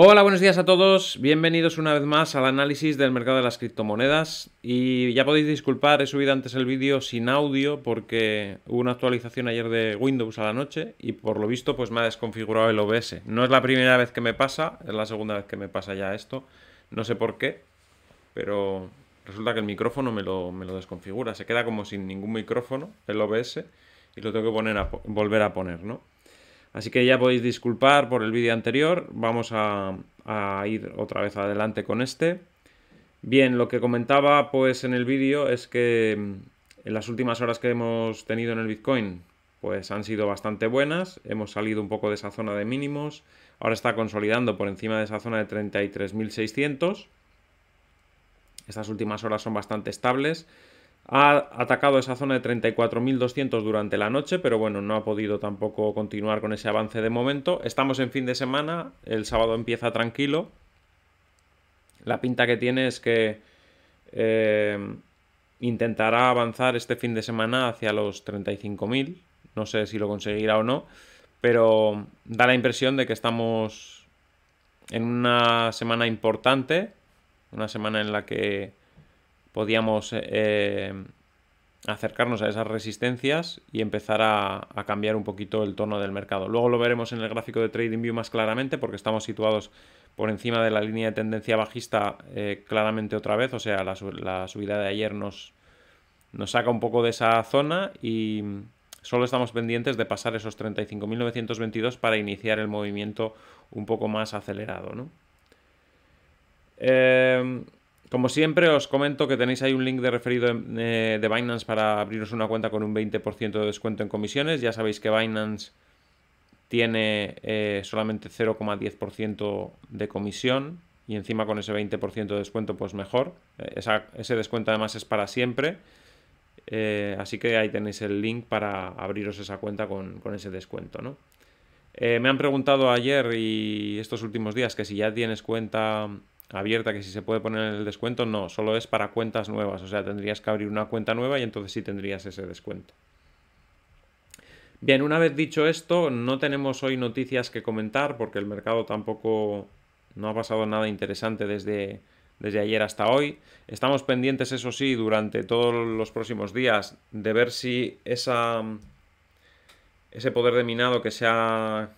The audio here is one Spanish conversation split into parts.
Hola, buenos días a todos. Bienvenidos una vez más al análisis del mercado de las criptomonedas. Y ya podéis disculpar, he subido antes el vídeo sin audio porque hubo una actualización ayer de Windows a la noche y por lo visto pues me ha desconfigurado el OBS. No es la primera vez que me pasa, es la segunda vez que me pasa ya esto. No sé por qué, pero resulta que el micrófono me lo, desconfigura. Se queda como sin ningún micrófono el OBS y lo tengo que poner volver a poner, ¿no? Así que ya podéis disculpar por el vídeo anterior, vamos a, ir otra vez adelante con este. Bien, lo que comentaba pues en el vídeo es que mm, en las últimas horas que hemos tenido en el Bitcoin pues han sido bastante buenas, hemos salido un poco de esa zona de mínimos, ahora está consolidando por encima de esa zona de 33.600. Estas últimas horas son bastante estables ha atacado esa zona de 34.200 durante la noche, pero bueno, no ha podido tampoco continuar con ese avance de momento. Estamos en fin de semana, el sábado empieza tranquilo. La pinta que tiene es que eh, intentará avanzar este fin de semana hacia los 35.000. No sé si lo conseguirá o no, pero da la impresión de que estamos en una semana importante, una semana en la que podíamos eh, eh, acercarnos a esas resistencias y empezar a, cambiar un poquito el tono del mercado. Luego lo veremos en el gráfico de TradingView más claramente porque estamos situados por encima de la línea de tendencia bajista eh, claramente otra vez, o sea, la, subida de ayer nos, nos saca un poco de esa zona y solo estamos pendientes de pasar esos 35.922 para iniciar el movimiento un poco más acelerado. ¿no? Como siempre, os comento que tenéis ahí un link de referido eh, de Binance para abriros una cuenta con un 20% de descuento en comisiones. Ya sabéis que Binance tiene eh, solamente 0,10% de comisión y encima con ese 20% de descuento, pues mejor. Eh, ese descuento además es para siempre. así que ahí tenéis el link para abriros esa cuenta con, ese descuento, me han preguntado ayer y estos últimos días que si ya tienes cuenta abierta que si se puede poner el descuento, no, solo es para cuentas nuevas, o sea, tendrías que abrir una cuenta nueva y entonces sí tendrías ese descuento. Bien, una vez dicho esto, no tenemos hoy noticias que comentar porque el mercado tampoco no ha pasado nada interesante desde, desde ayer hasta hoy. Estamos pendientes, eso sí, durante todos los próximos días de ver si esa, ese poder de minado que se ha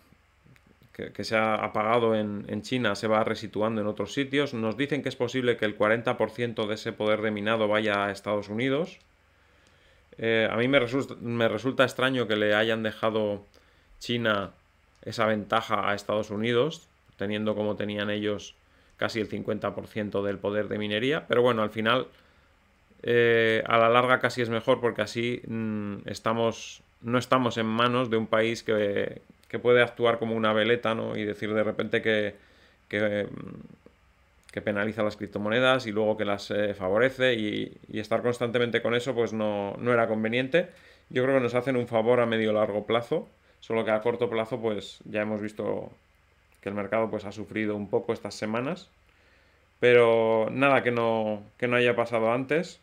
que, se ha apagado en, China se va resituando en otros sitios. Nos dicen que es posible que el 40% de ese poder de minado vaya a Estados Unidos. Eh, a mí me resulta, me resulta extraño que le hayan dejado China esa ventaja a Estados Unidos, teniendo como tenían ellos casi el 50% del poder de minería. Pero bueno, al final, eh, a la larga casi es mejor porque así mm, estamos, no estamos en manos de un país que, que puede actuar como una veleta, Y decir de repente que, mm, que, penaliza las criptomonedas y luego que las eh, favorece y, estar constantemente con eso pues no, era conveniente. Yo creo que nos hacen un favor a medio largo plazo, solo que a corto plazo pues ya hemos visto que el mercado pues ha sufrido un poco estas semanas, pero nada que no, no haya pasado antes.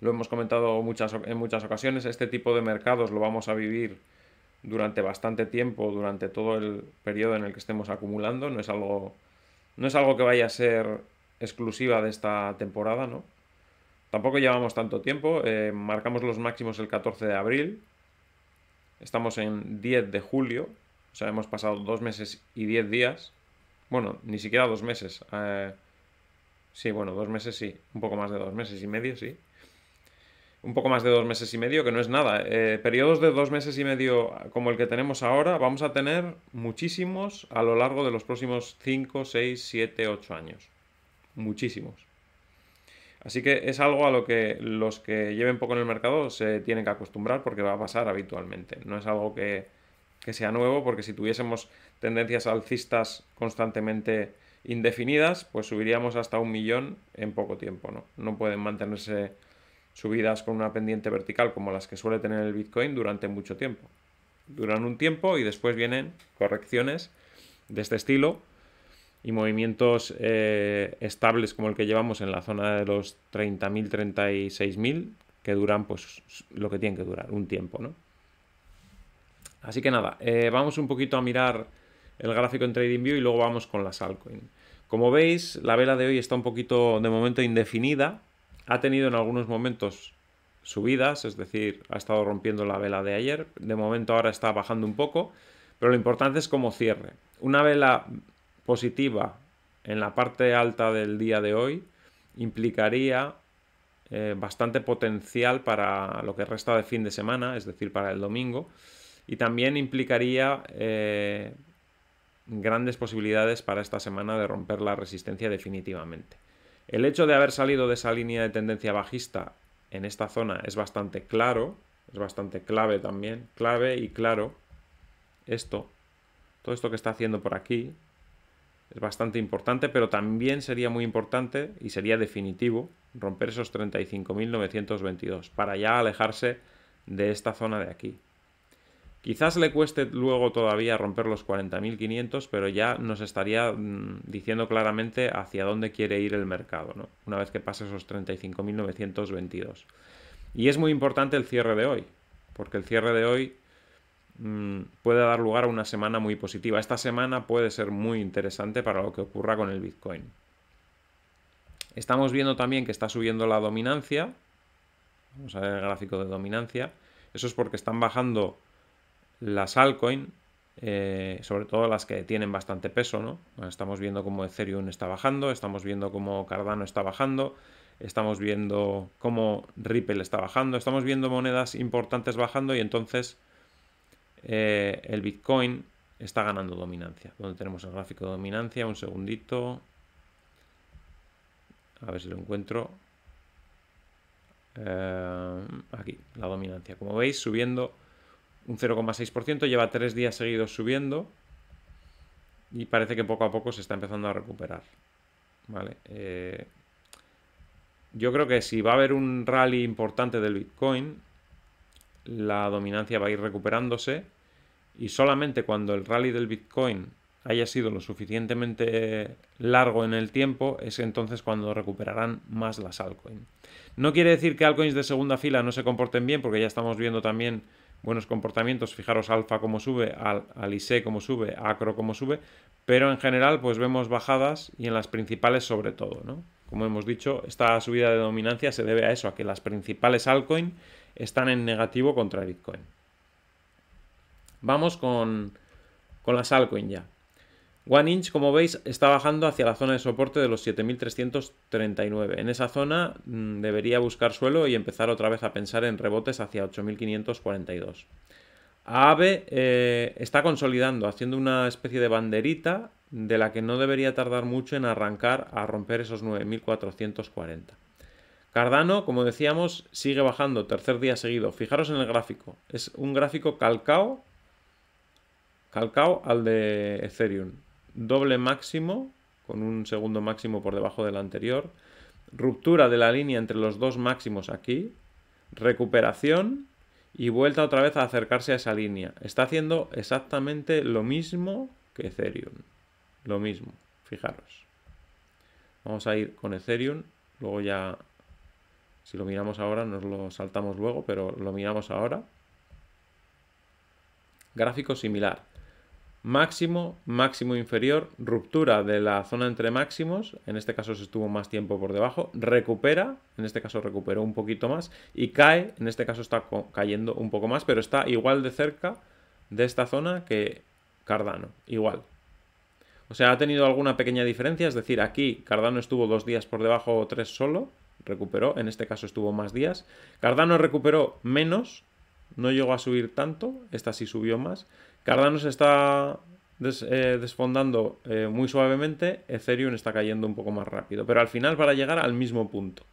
Lo hemos comentado muchas, en muchas ocasiones, este tipo de mercados lo vamos a vivir durante bastante tiempo, durante todo el periodo en el que estemos acumulando. No es algo, no es algo que vaya a ser exclusiva de esta temporada, ¿no? Tampoco llevamos tanto tiempo. Eh, marcamos los máximos el 14 de abril. Estamos en 10 de julio. O sea, hemos pasado dos meses y diez días. Bueno, ni siquiera dos meses. Eh, sí, bueno, dos meses sí. Un poco más de dos meses y medio, sí un poco más de dos meses y medio, que no es nada. ¿eh? Eh, periodos de dos meses y medio como el que tenemos ahora, vamos a tener muchísimos a lo largo de los próximos 5, 6, 7, 8 años. Muchísimos. Así que es algo a lo que los que lleven poco en el mercado se tienen que acostumbrar porque va a pasar habitualmente. No es algo que, que sea nuevo porque si tuviésemos tendencias alcistas constantemente indefinidas, pues subiríamos hasta un millón en poco tiempo, ¿no? No pueden mantenerse subidas con una pendiente vertical como las que suele tener el Bitcoin durante mucho tiempo. Duran un tiempo y después vienen correcciones de este estilo y movimientos eh, estables como el que llevamos en la zona de los 30.000, 36.000, que duran pues lo que tienen que durar, un tiempo, ¿no? Así que nada, eh, vamos un poquito a mirar el gráfico en TradingView y luego vamos con las altcoins. Como veis, la vela de hoy está un poquito de momento indefinida, ha tenido en algunos momentos subidas, es decir, ha estado rompiendo la vela de ayer, de momento ahora está bajando un poco, pero lo importante es cómo cierre. Una vela positiva en la parte alta del día de hoy implicaría eh, bastante potencial para lo que resta de fin de semana, es decir, para el domingo, y también implicaría eh, grandes posibilidades para esta semana de romper la resistencia definitivamente. El hecho de haber salido de esa línea de tendencia bajista en esta zona es bastante claro, es bastante clave también, clave y claro. Esto, todo esto que está haciendo por aquí, es bastante importante, pero también sería muy importante y sería definitivo romper esos 35.922 para ya alejarse de esta zona de aquí. Quizás le cueste luego todavía romper los 40.500, pero ya nos estaría mm, diciendo claramente hacia dónde quiere ir el mercado, ¿no? una vez que pase esos 35.922. Y es muy importante el cierre de hoy, porque el cierre de hoy mm, puede dar lugar a una semana muy positiva. Esta semana puede ser muy interesante para lo que ocurra con el Bitcoin. Estamos viendo también que está subiendo la dominancia. Vamos a ver el gráfico de dominancia. Eso es porque están bajando las altcoins, eh, sobre todo las que tienen bastante peso, ¿no? Estamos viendo cómo Ethereum está bajando, estamos viendo cómo Cardano está bajando, estamos viendo cómo Ripple está bajando, estamos viendo monedas importantes bajando y entonces eh, el Bitcoin está ganando dominancia. Donde tenemos el gráfico de dominancia, un segundito. A ver si lo encuentro. Eh, aquí, la dominancia. Como veis, subiendo un 0,6%, lleva tres días seguidos subiendo y parece que poco a poco se está empezando a recuperar. Vale. Eh, yo creo que si va a haber un rally importante del Bitcoin, la dominancia va a ir recuperándose y solamente cuando el rally del Bitcoin haya sido lo suficientemente largo en el tiempo, es entonces cuando recuperarán más las altcoins. No quiere decir que altcoins de segunda fila no se comporten bien, porque ya estamos viendo también buenos comportamientos, fijaros alfa como sube, al, como sube, acro como sube, pero en general pues vemos bajadas y en las principales sobre todo, ¿no? Como hemos dicho, esta subida de dominancia se debe a eso, a que las principales altcoin están en negativo contra Bitcoin. Vamos con, las altcoin ya. One Inch, como veis, está bajando hacia la zona de soporte de los 7.339. En esa zona mm, debería buscar suelo y empezar otra vez a pensar en rebotes hacia 8.542. AAVE eh, está consolidando, haciendo una especie de banderita de la que no debería tardar mucho en arrancar a romper esos 9.440. Cardano, como decíamos, sigue bajando, tercer día seguido. Fijaros en el gráfico, es un gráfico calcao, calcao al de Ethereum doble máximo, con un segundo máximo por debajo del anterior, ruptura de la línea entre los dos máximos aquí, recuperación y vuelta otra vez a acercarse a esa línea. Está haciendo exactamente lo mismo que Ethereum. Lo mismo, fijaros. Vamos a ir con Ethereum, luego ya, si lo miramos ahora, nos lo saltamos luego, pero lo miramos ahora. Gráfico similar máximo, máximo inferior, ruptura de la zona entre máximos, en este caso se estuvo más tiempo por debajo, recupera, en este caso recuperó un poquito más y cae, en este caso está cayendo un poco más, pero está igual de cerca de esta zona que Cardano, igual. O sea, ha tenido alguna pequeña diferencia, es decir, aquí Cardano estuvo dos días por debajo o tres solo, recuperó, en este caso estuvo más días. Cardano recuperó menos, no llegó a subir tanto, esta sí subió más. Cardano se está eh, desfondando eh, muy suavemente, Ethereum está cayendo un poco más rápido, pero al final para llegar al mismo punto.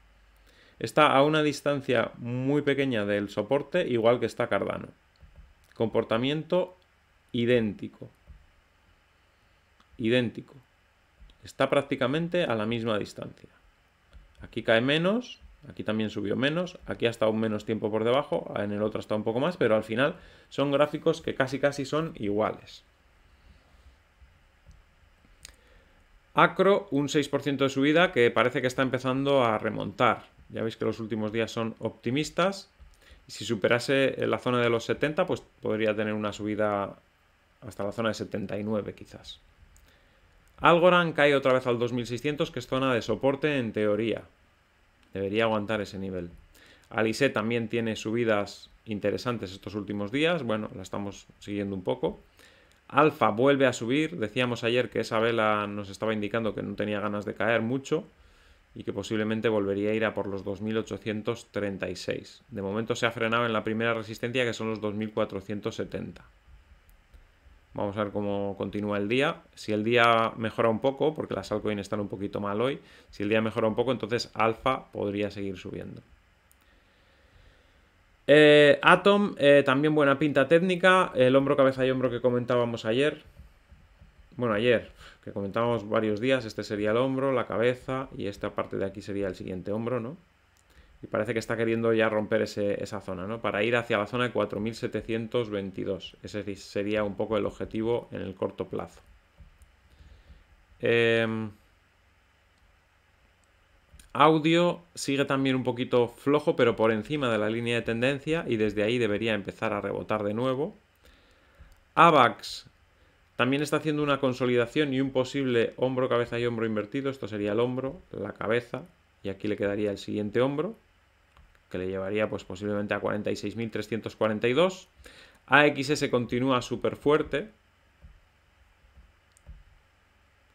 Está a una distancia muy pequeña del soporte, igual que está Cardano. Comportamiento idéntico. Idéntico. Está prácticamente a la misma distancia. Aquí cae menos, Aquí también subió menos, aquí ha estado menos tiempo por debajo, en el otro ha un poco más, pero al final son gráficos que casi casi son iguales. Acro, un 6% de subida que parece que está empezando a remontar. Ya veis que los últimos días son optimistas. si superase la zona de los 70, pues podría tener una subida hasta la zona de 79 quizás. Algorand cae otra vez al 2600, que es zona de soporte en teoría. Debería aguantar ese nivel. Alice también tiene subidas interesantes estos últimos días. Bueno, la estamos siguiendo un poco. Alfa vuelve a subir. Decíamos ayer que esa vela nos estaba indicando que no tenía ganas de caer mucho y que posiblemente volvería a ir a por los 2.836. De momento se ha frenado en la primera resistencia que son los 2.470. Vamos a ver cómo continúa el día. Si el día mejora un poco, porque las altcoins están un poquito mal hoy, si el día mejora un poco, entonces alfa podría seguir subiendo. Eh, Atom, eh, también buena pinta técnica. El hombro, cabeza y hombro que comentábamos ayer. Bueno, ayer, que comentábamos varios días. Este sería el hombro, la cabeza y esta parte de aquí sería el siguiente hombro, ¿no? y parece que está queriendo ya romper esa zona, ¿no? Para ir hacia la zona de 4.722. Ese sería un poco el objetivo en el corto plazo. Em, audio sigue también un poquito flojo, pero por encima de la línea de tendencia y desde ahí debería empezar a rebotar de nuevo. AVAX también está haciendo una consolidación y un posible hombro, cabeza y hombro invertido. Esto sería el hombro, la cabeza y aquí le quedaría el siguiente hombro que le llevaría pues posiblemente a 46.342. AXS continúa súper fuerte.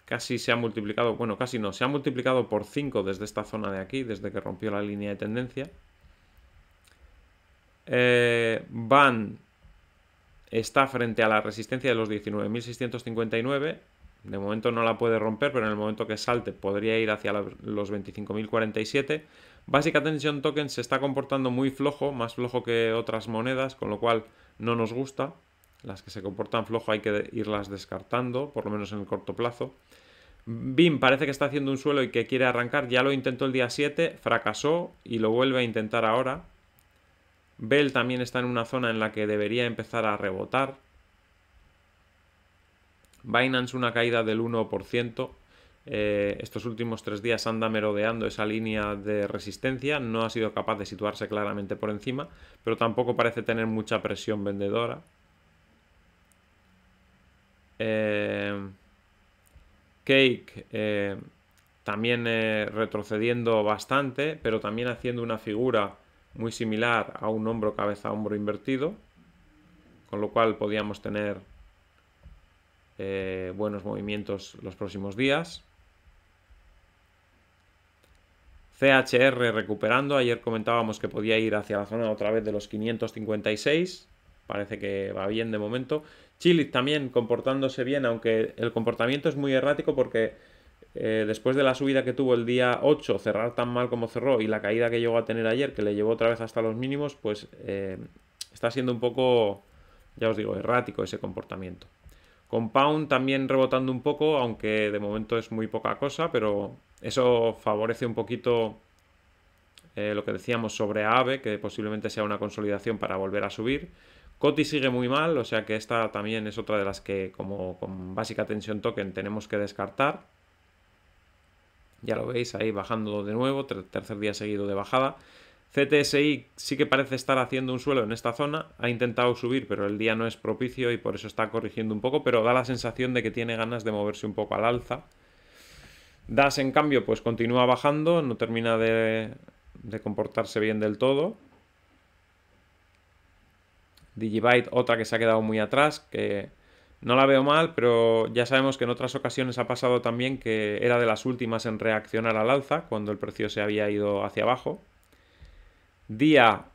Casi se ha multiplicado, bueno, casi no, se ha multiplicado por 5 desde esta zona de aquí, desde que rompió la línea de tendencia. Eh, Van está frente a la resistencia de los 19.659. De momento no la puede romper, pero en el momento que salte podría ir hacia los 25.047. Basic Attention Token se está comportando muy flojo, más flojo que otras monedas, con lo cual no nos gusta. Las que se comportan flojo hay que irlas descartando, por lo menos en el corto plazo. BIM parece que está haciendo un suelo y que quiere arrancar. Ya lo intentó el día 7, fracasó y lo vuelve a intentar ahora. Bell también está en una zona en la que debería empezar a rebotar. Binance una caída del 1%. Eh, estos últimos tres días anda merodeando esa línea de resistencia, no ha sido capaz de situarse claramente por encima, pero tampoco parece tener mucha presión vendedora. Eh, cake eh, también retrocediendo bastante, pero también haciendo una figura muy similar a un hombro cabeza hombro invertido, con lo cual podíamos tener buenos movimientos los próximos días. CHR recuperando, ayer comentábamos que podía ir hacia la zona otra vez de los 556, parece que va bien de momento. Chile también comportándose bien, aunque el comportamiento es muy errático porque eh, después de la subida que tuvo el día 8, cerrar tan mal como cerró y la caída que llegó a tener ayer, que le llevó otra vez hasta los mínimos, pues eh, está siendo un poco, ya os digo, errático ese comportamiento. Compound también rebotando un poco, aunque de momento es muy poca cosa, pero eso favorece un poquito eh, lo que decíamos sobre AVE, que posiblemente sea una consolidación para volver a subir. Coti sigue muy mal, o sea que esta también es otra de las que como con básica tensión token tenemos que descartar. Ya lo veis ahí bajando de nuevo, tercer día seguido de bajada. CTSI sí que parece estar haciendo un suelo en esta zona, ha intentado subir pero el día no es propicio y por eso está corrigiendo un poco, pero da la sensación de que tiene ganas de moverse un poco al alza. Das, en cambio, pues continúa bajando, no termina de, comportarse bien del todo. Digibyte, otra que se ha quedado muy atrás, que no la veo mal, pero ya sabemos que en otras ocasiones ha pasado también que era de las últimas en reaccionar al alza cuando el precio se había ido hacia abajo. Día,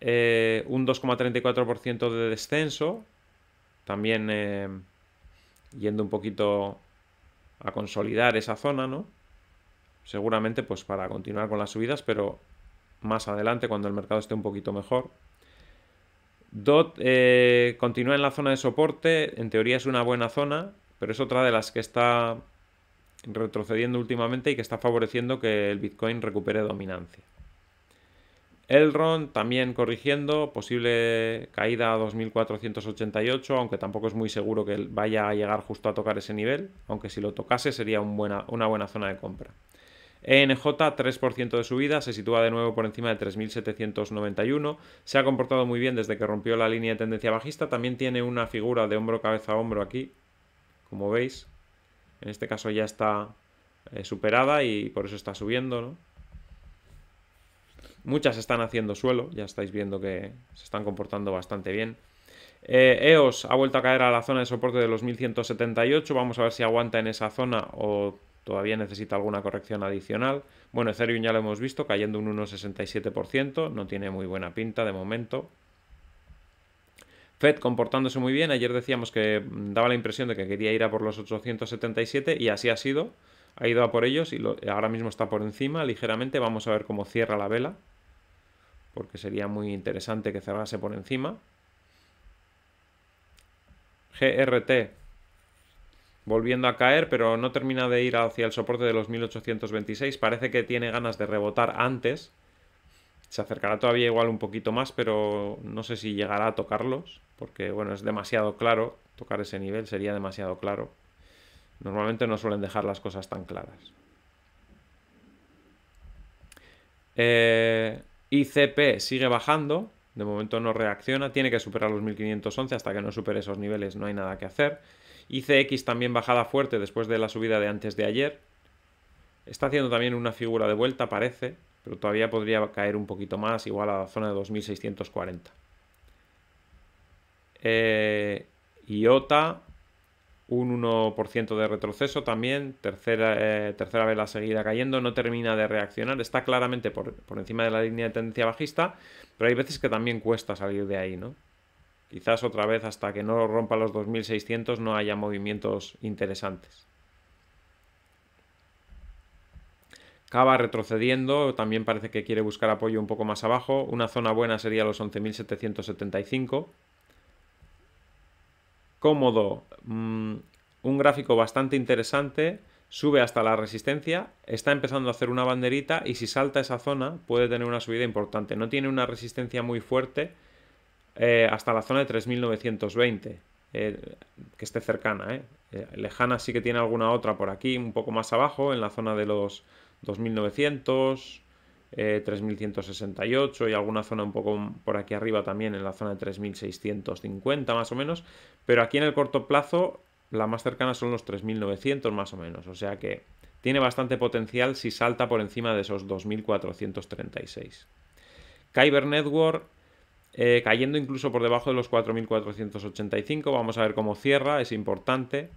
eh, un 2,34% de descenso, también eh, yendo un poquito a consolidar esa zona, ¿no? Seguramente pues para continuar con las subidas, pero más adelante cuando el mercado esté un poquito mejor. DOT eh, continúa en la zona de soporte, en teoría es una buena zona, pero es otra de las que está retrocediendo últimamente y que está favoreciendo que el Bitcoin recupere dominancia. Elrond también corrigiendo, posible caída a 2488, aunque tampoco es muy seguro que vaya a llegar justo a tocar ese nivel, aunque si lo tocase sería una buena zona de compra. E ENJ 3% de subida, se sitúa de nuevo por encima de 3.791, se ha comportado muy bien desde que rompió la línea de tendencia bajista, también tiene una figura de hombro cabeza a hombro aquí, como veis, en este caso ya está eh, superada y por eso está subiendo, ¿no? Muchas están haciendo suelo, ya estáis viendo que se están comportando bastante bien. EOS eh, e ha vuelto a caer a la zona de soporte de los 1178. Vamos a ver si aguanta en esa zona o todavía necesita alguna corrección adicional. Bueno, Ethereum ya lo hemos visto, cayendo un 1,67%. No tiene muy buena pinta de momento. Fed comportándose muy bien. Ayer decíamos que mm, daba la impresión de que quería ir a por los 877 y así ha sido. Ha ido a por ellos y ahora mismo está por encima ligeramente. Vamos a ver cómo cierra la vela porque sería muy interesante que cerrase por encima. GRT volviendo a caer, pero no termina de ir hacia el soporte de los 1826. Parece que tiene ganas de rebotar antes. Se acercará todavía igual un poquito más, pero no sé si llegará a tocarlos, porque bueno, es demasiado claro. Tocar ese nivel sería demasiado claro. Normalmente no suelen dejar las cosas tan claras. Eh, ICP sigue bajando, de momento no reacciona, tiene que superar los 1511, hasta que no supere esos niveles no hay nada que hacer. ICX también bajada fuerte después de la subida de antes de ayer. Está haciendo también una figura de vuelta, parece, pero todavía podría caer un poquito más, igual a la zona de 2640. Eh, IOTA un 1% de retroceso también, tercera, eh, tercera vez seguida cayendo, no termina de reaccionar, está claramente por, encima de la línea de tendencia bajista, pero hay veces que también cuesta salir de ahí, ¿no? Quizás otra vez hasta que no rompa los 2600 no haya movimientos interesantes. Cava retrocediendo, también parece que quiere buscar apoyo un poco más abajo, una zona buena sería los 11775 cómodo, mm, un gráfico bastante interesante, sube hasta la resistencia, está empezando a hacer una banderita y si salta esa zona puede tener una subida importante. No tiene una resistencia muy fuerte eh, hasta la zona de 3920, eh, que esté cercana. Eh. Lejana sí que tiene alguna otra por aquí, un poco más abajo, en la zona de los 2900, 3.168 eh, y alguna zona un poco por aquí arriba también en la zona de 3.650 más o menos, pero aquí en el corto plazo la más cercana son los 3.900 más o menos, o sea que tiene bastante potencial si salta por encima de esos 2.436. Kyber Network eh, cayendo incluso por debajo de los 4.485, vamos a ver cómo cierra, es importante.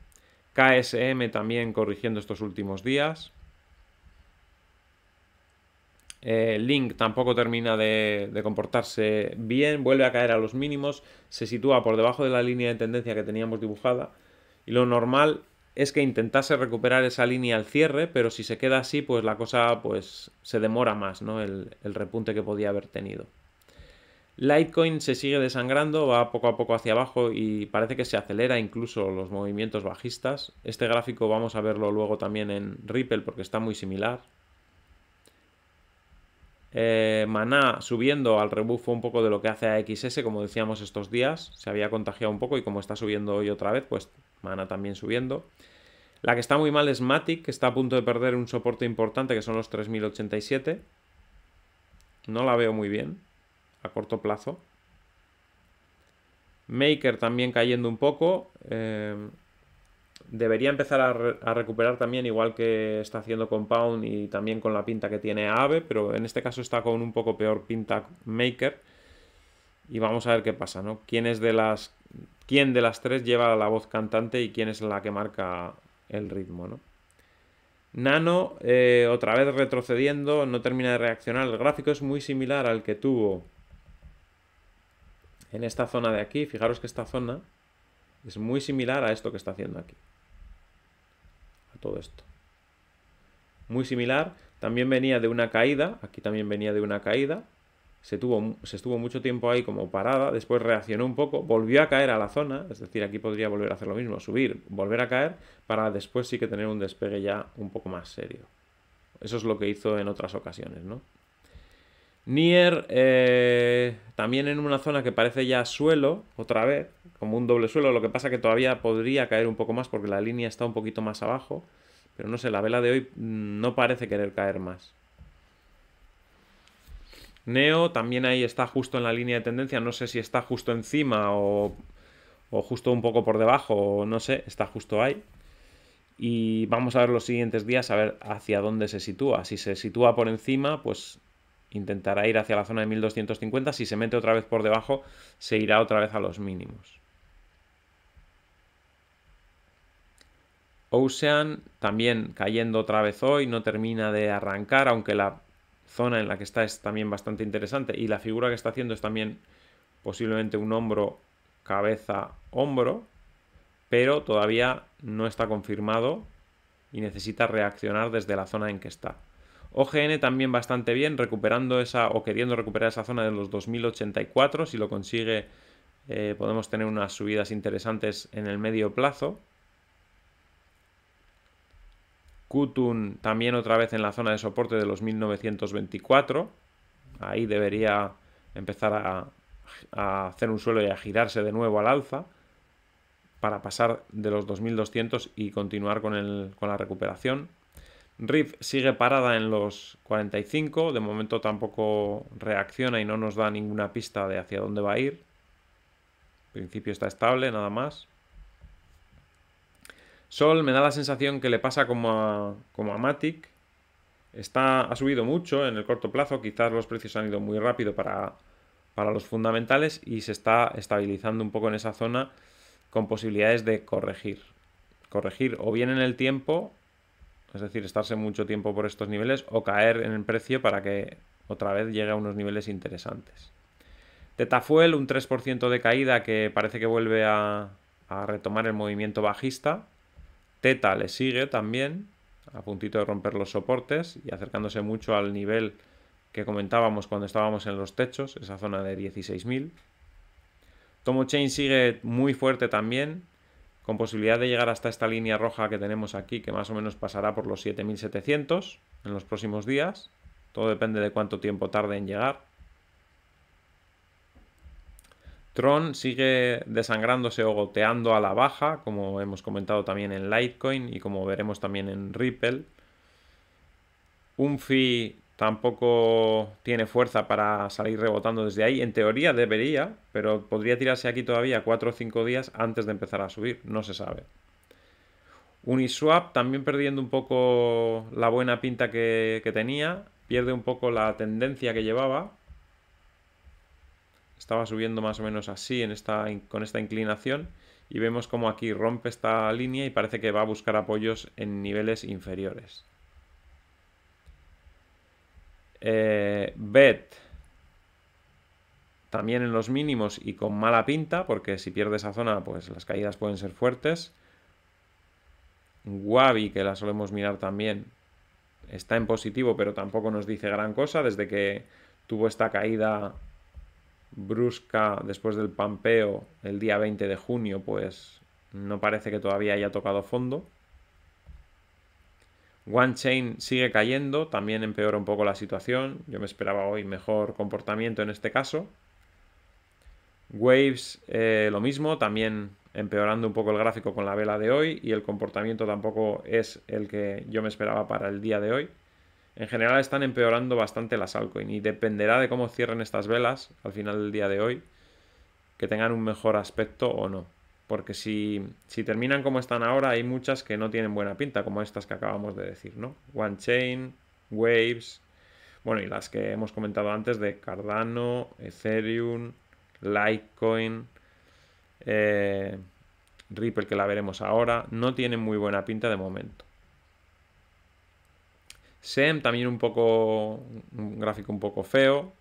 KSM también corrigiendo estos últimos días. Eh, Link tampoco termina de, comportarse bien, vuelve a caer a los mínimos, se sitúa por debajo de la línea de tendencia que teníamos dibujada y lo normal es que intentase recuperar esa línea al cierre, pero si se queda así, pues la cosa pues, se demora más, ¿no? el, el repunte que podía haber tenido. Litecoin se sigue desangrando, va poco a poco hacia abajo y parece que se acelera incluso los movimientos bajistas. Este gráfico vamos a verlo luego también en Ripple porque está muy similar. MANA eh, Maná subiendo al rebufo un poco de lo que hace a como decíamos estos días, se había contagiado un poco y como está subiendo hoy otra vez, pues MANA también subiendo. La que está muy mal es Matic, que está a punto de perder un soporte importante que son los 3087. No la veo muy bien a corto plazo. Maker también cayendo un poco. Eh, debería empezar a, recuperar también, igual que está haciendo Compound y también con la pinta que tiene Ave, pero en este caso está con un poco peor pinta Maker. Y vamos a ver qué pasa, ¿no? ¿Quién, es de las, de las tres lleva la voz cantante y quién es la que marca el ritmo, ¿no? Nano, eh, otra vez retrocediendo, no termina de reaccionar. El gráfico es muy similar al que tuvo en esta zona de aquí. Fijaros que esta zona es muy similar a esto que está haciendo aquí todo esto. Muy similar, también venía de una caída, aquí también venía de una caída, se, tuvo, se estuvo mucho tiempo ahí como parada, después reaccionó un poco, volvió a caer a la zona, es decir, aquí podría volver a hacer lo mismo, subir, volver a caer, para después sí que tener un despegue ya un poco más serio. Eso es lo que hizo en otras ocasiones, ¿no? Nier, eh, también en una zona que parece ya suelo, otra vez, como un doble suelo, lo que pasa que todavía podría caer un poco más porque la línea está un poquito más abajo, pero no sé, la vela de hoy mm, no parece querer caer más. Neo también ahí está justo en la línea de tendencia, no sé si está justo encima o, justo un poco por debajo, o no sé, está justo ahí. Y vamos a ver los siguientes días a ver hacia dónde se sitúa. Si se sitúa por encima, pues intentará ir hacia la zona de 1250. Si se mete otra vez por debajo, se irá otra vez a los mínimos. Ocean también cayendo otra vez hoy, no termina de arrancar, aunque la zona en la que está es también bastante interesante y la figura que está haciendo es también posiblemente un hombro, cabeza, hombro, pero todavía no está confirmado y necesita reaccionar desde la zona en que está. OGN también bastante bien, recuperando esa o queriendo recuperar esa zona de los 2084. Si lo consigue, eh, podemos tener unas subidas interesantes en el medio plazo. Kutun también otra vez en la zona de soporte de los 1924. Ahí debería empezar a, hacer un suelo y a girarse de nuevo al alza para pasar de los 2200 y continuar con, con la recuperación. Riff sigue parada en los 45, de momento tampoco reacciona y no nos da ninguna pista de hacia dónde va a ir. En principio está estable, nada más. Sol me da la sensación que le pasa como a, Matic. Está, ha subido mucho en el corto plazo, quizás los precios han ido muy rápido para, para los fundamentales y se está estabilizando un poco en esa zona con posibilidades de corregir. Corregir o bien en el tiempo es decir, estarse mucho tiempo por estos niveles o caer en el precio para que otra vez llegue a unos niveles interesantes. Teta Fuel, un 3% de caída que parece que vuelve a, a retomar el movimiento bajista. Teta le sigue también, a puntito de romper los soportes y acercándose mucho al nivel que comentábamos cuando estábamos en los techos, esa zona de 16.000. Tomo Chain sigue muy fuerte también, con posibilidad de llegar hasta esta línea roja que tenemos aquí, que más o menos pasará por los 7700 en los próximos días. Todo depende de cuánto tiempo tarde en llegar. Tron sigue desangrándose o goteando a la baja, como hemos comentado también en Litecoin y como veremos también en Ripple. un Unfi tampoco tiene fuerza para salir rebotando desde ahí. En teoría debería, pero podría tirarse aquí todavía 4 o 5 días antes de empezar a subir, no se sabe. Uniswap también perdiendo un poco la buena pinta que, tenía, pierde un poco la tendencia que llevaba. Estaba subiendo más o menos así en esta, con esta inclinación y vemos como aquí rompe esta línea y parece que va a buscar apoyos en niveles inferiores. Eh, bet también en los mínimos y con mala pinta, porque si pierde esa zona, pues las caídas pueden ser fuertes. WABI que la solemos mirar también, está en positivo, pero tampoco nos dice gran cosa desde que tuvo esta caída brusca después del pampeo el día 20 de junio, pues no parece que todavía haya tocado fondo. OneChain sigue cayendo, también empeora un poco la situación. Yo me esperaba hoy mejor comportamiento en este caso. Waves eh, lo mismo, también empeorando un poco el gráfico con la vela de hoy y el comportamiento tampoco es el que yo me esperaba para el día de hoy. En general están empeorando bastante las altcoins y dependerá de cómo cierren estas velas al final del día de hoy, que tengan un mejor aspecto o no porque si, terminan como están ahora, hay muchas que no tienen buena pinta, como estas que acabamos de decir, ¿no? One Chain, Waves, bueno, y las que hemos comentado antes de Cardano, Ethereum, Litecoin, eh, Ripple, que la veremos ahora, no tienen muy buena pinta de momento. SEM también un poco, un gráfico un poco feo,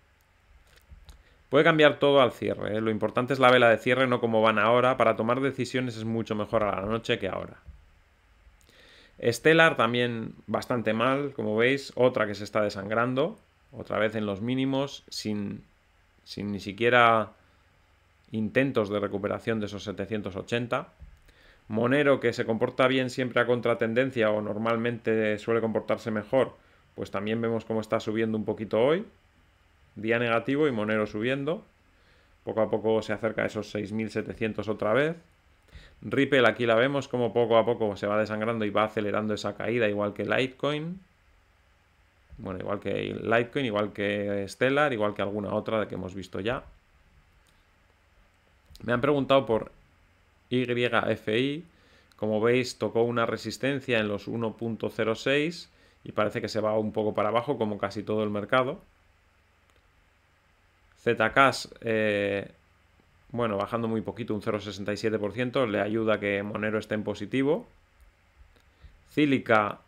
Puede cambiar todo al cierre. ¿eh? Lo importante es la vela de cierre, no como van ahora. Para tomar decisiones es mucho mejor a la noche que ahora. Stellar también bastante mal, como veis. Otra que se está desangrando. Otra vez en los mínimos, sin, sin ni siquiera intentos de recuperación de esos 780. Monero, que se comporta bien siempre a contratendencia o normalmente suele comportarse mejor, pues también vemos cómo está subiendo un poquito hoy. Día negativo y Monero subiendo. Poco a poco se acerca a esos 6.700 otra vez. Ripple aquí la vemos como poco a poco se va desangrando y va acelerando esa caída, igual que Litecoin. Bueno, igual que Litecoin, igual que Stellar, igual que alguna otra de que hemos visto ya. Me han preguntado por YFI. Como veis, tocó una resistencia en los 1.06 y parece que se va un poco para abajo, como casi todo el mercado. Zcash, eh, bueno, bajando muy poquito, un 0,67%, le ayuda a que Monero esté en positivo. Cílica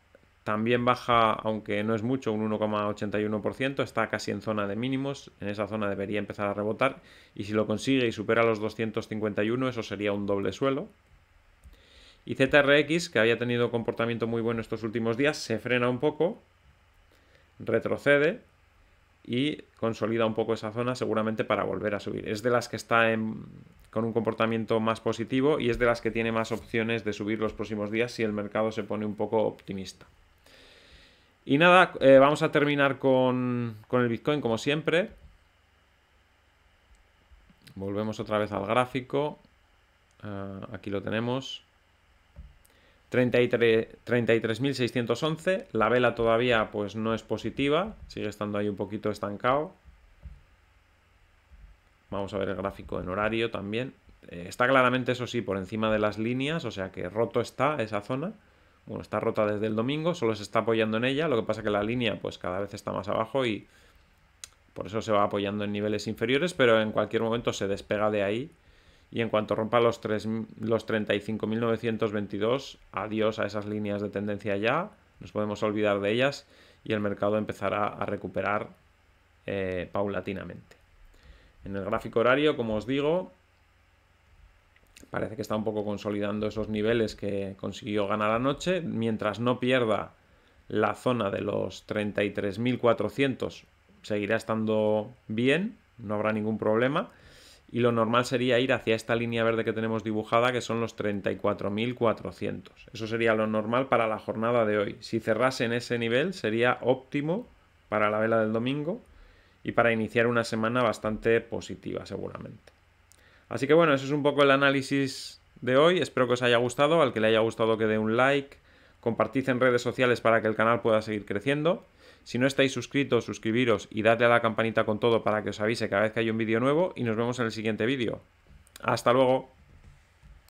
también baja, aunque no es mucho, un 1,81%, está casi en zona de mínimos, en esa zona debería empezar a rebotar y si lo consigue y supera los 251, eso sería un doble suelo. Y ZRX, que había tenido comportamiento muy bueno estos últimos días, se frena un poco, retrocede y consolida un poco esa zona seguramente para volver a subir. Es de las que está con un comportamiento más positivo y es de las que tiene más opciones de subir los próximos días si el mercado se pone un poco optimista. Y nada, eh, vamos a terminar con, con el Bitcoin como siempre. Volvemos otra vez al gráfico. Ah, aquí lo tenemos. 33.611, la vela todavía pues no es positiva, sigue estando ahí un poquito estancado. Vamos a ver el gráfico en horario también. Eh, está claramente, eso sí, por encima de las líneas, o sea que roto está esa zona. Bueno, está rota desde el domingo, solo se está apoyando en ella, lo que pasa que la línea pues cada vez está más abajo y por eso se va apoyando en niveles inferiores, pero en cualquier momento se despega de ahí y en cuanto rompa los, los 35.922, adiós a esas líneas de tendencia ya, nos podemos olvidar de ellas y el mercado empezará a recuperar eh, paulatinamente. En el gráfico horario, como os digo, parece que está un poco consolidando esos niveles que consiguió ganar anoche, mientras no pierda la zona de los 33.400 seguirá estando bien, no habrá ningún problema y lo normal sería ir hacia esta línea verde que tenemos dibujada, que son los 34.400. Eso sería lo normal para la jornada de hoy. Si cerrase en ese nivel sería óptimo para la vela del domingo y para iniciar una semana bastante positiva seguramente. Así que bueno, eso es un poco el análisis de hoy. Espero que os haya gustado. Al que le haya gustado que dé un like. Compartid en redes sociales para que el canal pueda seguir creciendo. Si no estáis suscritos, suscribiros y dadle a la campanita con todo para que os avise cada vez que hay un vídeo nuevo y nos vemos en el siguiente vídeo. Hasta luego.